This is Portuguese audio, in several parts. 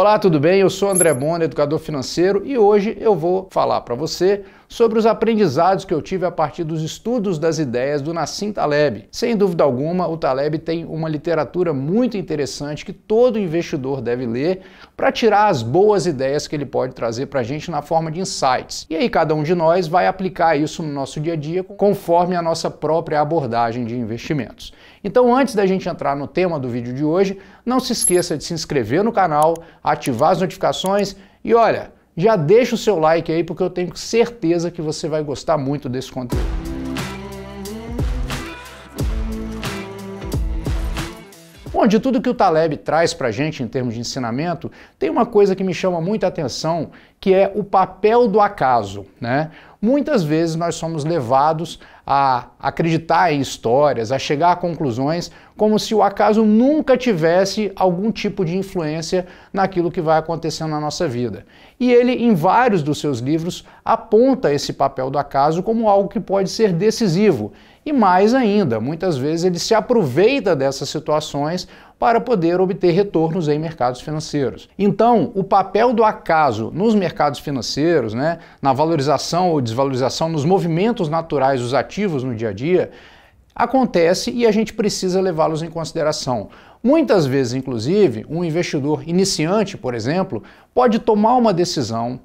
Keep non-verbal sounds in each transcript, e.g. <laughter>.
Olá, tudo bem? Eu sou André Bona, educador financeiro, e hoje eu vou falar para você sobre os aprendizados que eu tive a partir dos estudos das ideias do Nassim Taleb. Sem dúvida alguma, o Taleb tem uma literatura muito interessante que todo investidor deve ler para tirar as boas ideias que ele pode trazer para a gente na forma de insights. E aí cada um de nós vai aplicar isso no nosso dia a dia conforme a nossa própria abordagem de investimentos. Então, antes da gente entrar no tema do vídeo de hoje, não se esqueça de se inscrever no canal, ativar as notificações e olha, já deixa o seu like aí porque eu tenho certeza que você vai gostar muito desse conteúdo. Bom, de tudo que o Taleb traz para a gente em termos de ensinamento, tem uma coisa que me chama muita atenção, que é o papel do acaso. Né? Muitas vezes nós somos levados a acreditar em histórias, a chegar a conclusões, como se o acaso nunca tivesse algum tipo de influência naquilo que vai acontecendo na nossa vida. E ele, em vários dos seus livros, aponta esse papel do acaso como algo que pode ser decisivo e mais ainda, muitas vezes ele se aproveita dessas situações para poder obter retornos em mercados financeiros. Então, o papel do acaso nos mercados financeiros, né, na valorização ou desvalorização, nos movimentos naturais dos ativos no dia a dia, acontece e a gente precisa levá-los em consideração. Muitas vezes, inclusive, um investidor iniciante, por exemplo, pode tomar uma decisão,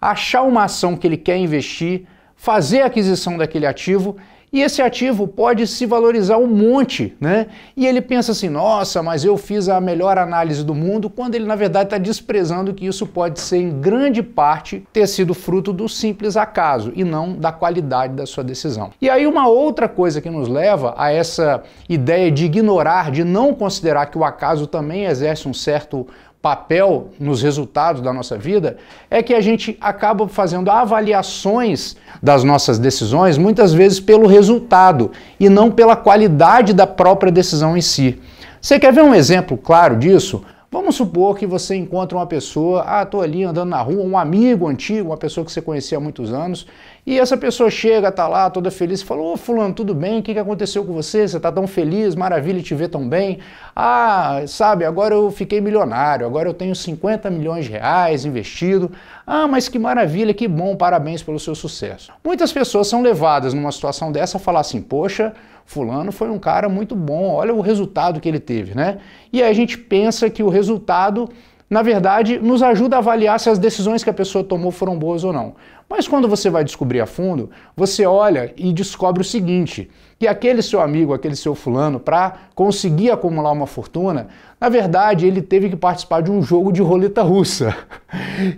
achar uma ação que ele quer investir, fazer a aquisição daquele ativo e esse ativo pode se valorizar um monte, né? E ele pensa assim: nossa, mas eu fiz a melhor análise do mundo, quando ele na verdade está desprezando que isso pode ser em grande parte ter sido fruto do simples acaso e não da qualidade da sua decisão. E aí, uma outra coisa que nos leva a essa ideia de ignorar, de não considerar que o acaso também exerce um certo papel nos resultados da nossa vida é que a gente acaba fazendo avaliações das nossas decisões, muitas vezes pelo resultado e não pela qualidade da própria decisão em si. Você quer ver um exemplo claro disso? Vamos supor que você encontra uma pessoa, ah, tô ali andando na rua, um amigo antigo, uma pessoa que você conhecia há muitos anos, e essa pessoa chega, tá lá toda feliz, falou: Ô, Fulano, tudo bem? O que, que aconteceu com você? Você tá tão feliz, maravilha te ver tão bem. Ah, sabe, agora eu fiquei milionário, agora eu tenho 50 milhões de reais investido. Ah, mas que maravilha, que bom, parabéns pelo seu sucesso. Muitas pessoas são levadas numa situação dessa a falar assim: poxa, fulano foi um cara muito bom, olha o resultado que ele teve, né? E aí a gente pensa que o resultado, na verdade, nos ajuda a avaliar se as decisões que a pessoa tomou foram boas ou não. Mas quando você vai descobrir a fundo, você olha e descobre o seguinte: que aquele seu amigo, aquele seu fulano, para conseguir acumular uma fortuna, na verdade ele teve que participar de um jogo de roleta russa. <laughs>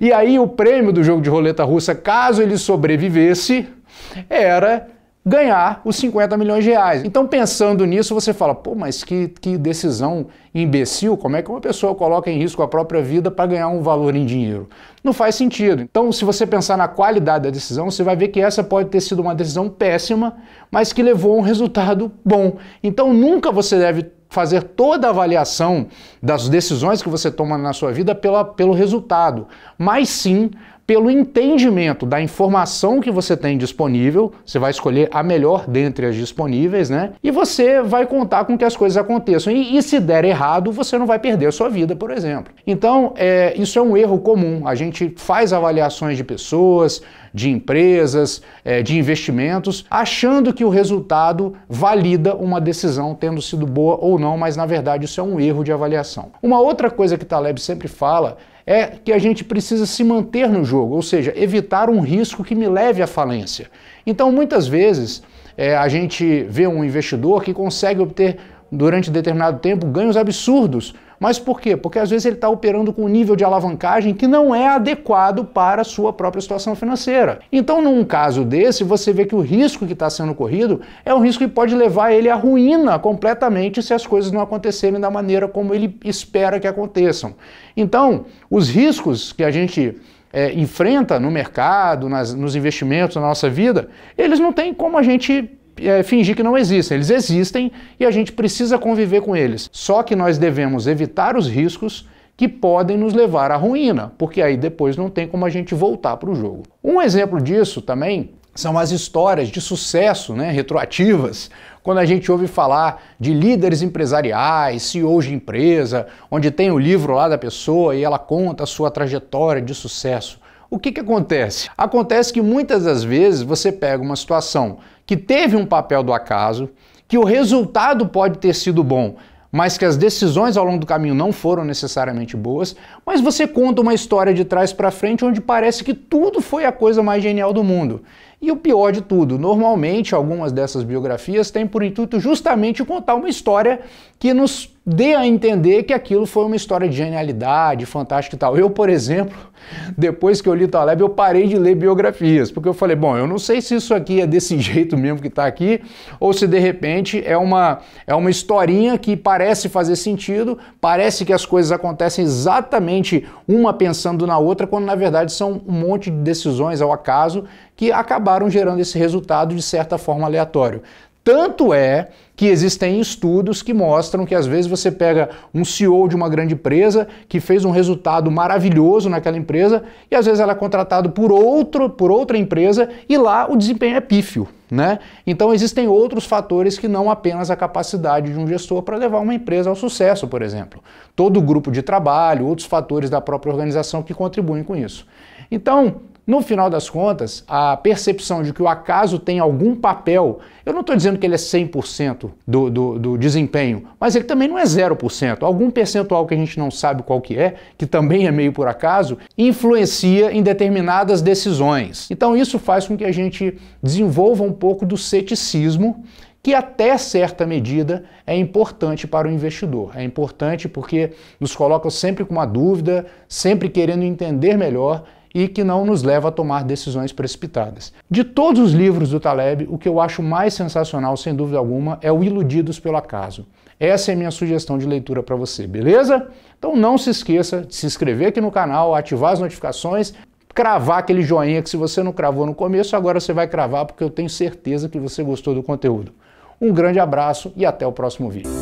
E aí o prêmio do jogo de roleta russa, caso ele sobrevivesse, era ganhar os 50 milhões de reais. Então, pensando nisso, você fala, pô, mas que, que decisão imbecil, como é que uma pessoa coloca em risco a própria vida para ganhar um valor em dinheiro? Não faz sentido. Então, se você pensar na qualidade da decisão, você vai ver que essa pode ter sido uma decisão péssima, mas que levou a um resultado bom. Então, nunca você deve fazer toda a avaliação das decisões que você toma na sua vida pela, pelo resultado, mas sim pelo entendimento da informação que você tem disponível, você vai escolher a melhor dentre as disponíveis, né? E você vai contar com que as coisas aconteçam. E, e se der errado, você não vai perder a sua vida, por exemplo. Então, é, isso é um erro comum. A gente faz avaliações de pessoas, de empresas, eh, de investimentos, achando que o resultado valida uma decisão tendo sido boa ou não, mas na verdade isso é um erro de avaliação. Uma outra coisa que Taleb sempre fala é que a gente precisa se manter no jogo, ou seja, evitar um risco que me leve à falência. Então, muitas vezes, é, a gente vê um investidor que consegue obter, durante determinado tempo, ganhos absurdos mas por quê? Porque às vezes ele está operando com um nível de alavancagem que não é adequado para a sua própria situação financeira. Então, num caso desse, você vê que o risco que está sendo corrido é um risco que pode levar ele à ruína completamente se as coisas não acontecerem da maneira como ele espera que aconteçam. Então, os riscos que a gente é, enfrenta no mercado, nas, nos investimentos, na nossa vida, eles não têm como a gente é, é, fingir que não existem. Eles existem e a gente precisa conviver com eles. Só que nós devemos evitar os riscos que podem nos levar à ruína, porque aí depois não tem como a gente voltar para o jogo. Um exemplo disso também são as histórias de sucesso, né, retroativas, quando a gente ouve falar de líderes empresariais, CEOs de empresa, onde tem o livro lá da pessoa e ela conta a sua trajetória de sucesso. O que, que acontece? Acontece que muitas das vezes você pega uma situação que teve um papel do acaso, que o resultado pode ter sido bom, mas que as decisões ao longo do caminho não foram necessariamente boas, mas você conta uma história de trás para frente onde parece que tudo foi a coisa mais genial do mundo. E o pior de tudo, normalmente algumas dessas biografias têm por intuito justamente contar uma história que nos dê a entender que aquilo foi uma história de genialidade, fantástica e tal. Eu, por exemplo, <laughs> depois que eu li Taleb, eu parei de ler biografias, porque eu falei, bom, eu não sei se isso aqui é desse <laughs> jeito mesmo que está aqui, ou se de repente é uma, é uma historinha que parece fazer sentido, parece que as coisas acontecem exatamente uma pensando na outra, quando na verdade são um monte de decisões ao acaso que acabaram acabaram gerando esse resultado de certa forma aleatório. Tanto é que existem estudos que mostram que às vezes você pega um CEO de uma grande empresa que fez um resultado maravilhoso naquela empresa e às vezes ela é contratada por, outro, por outra empresa e lá o desempenho é pífio. Né? Então existem outros fatores que não apenas a capacidade de um gestor para levar uma empresa ao sucesso, por exemplo. Todo o grupo de trabalho, outros fatores da própria organização que contribuem com isso. Então, no final das contas, a percepção de que o acaso tem algum papel, eu não estou dizendo que ele é 100% do, do, do desempenho, mas ele também não é 0%. Algum percentual que a gente não sabe qual que é, que também é meio por acaso, influencia em determinadas decisões. Então isso faz com que a gente desenvolva um pouco do ceticismo que até certa medida é importante para o investidor. É importante porque nos coloca sempre com uma dúvida, sempre querendo entender melhor e que não nos leva a tomar decisões precipitadas. De todos os livros do Taleb, o que eu acho mais sensacional, sem dúvida alguma, é o Iludidos pelo Acaso. Essa é minha sugestão de leitura para você, beleza? Então não se esqueça de se inscrever aqui no canal, ativar as notificações, cravar aquele joinha que se você não cravou no começo, agora você vai cravar porque eu tenho certeza que você gostou do conteúdo. Um grande abraço e até o próximo vídeo.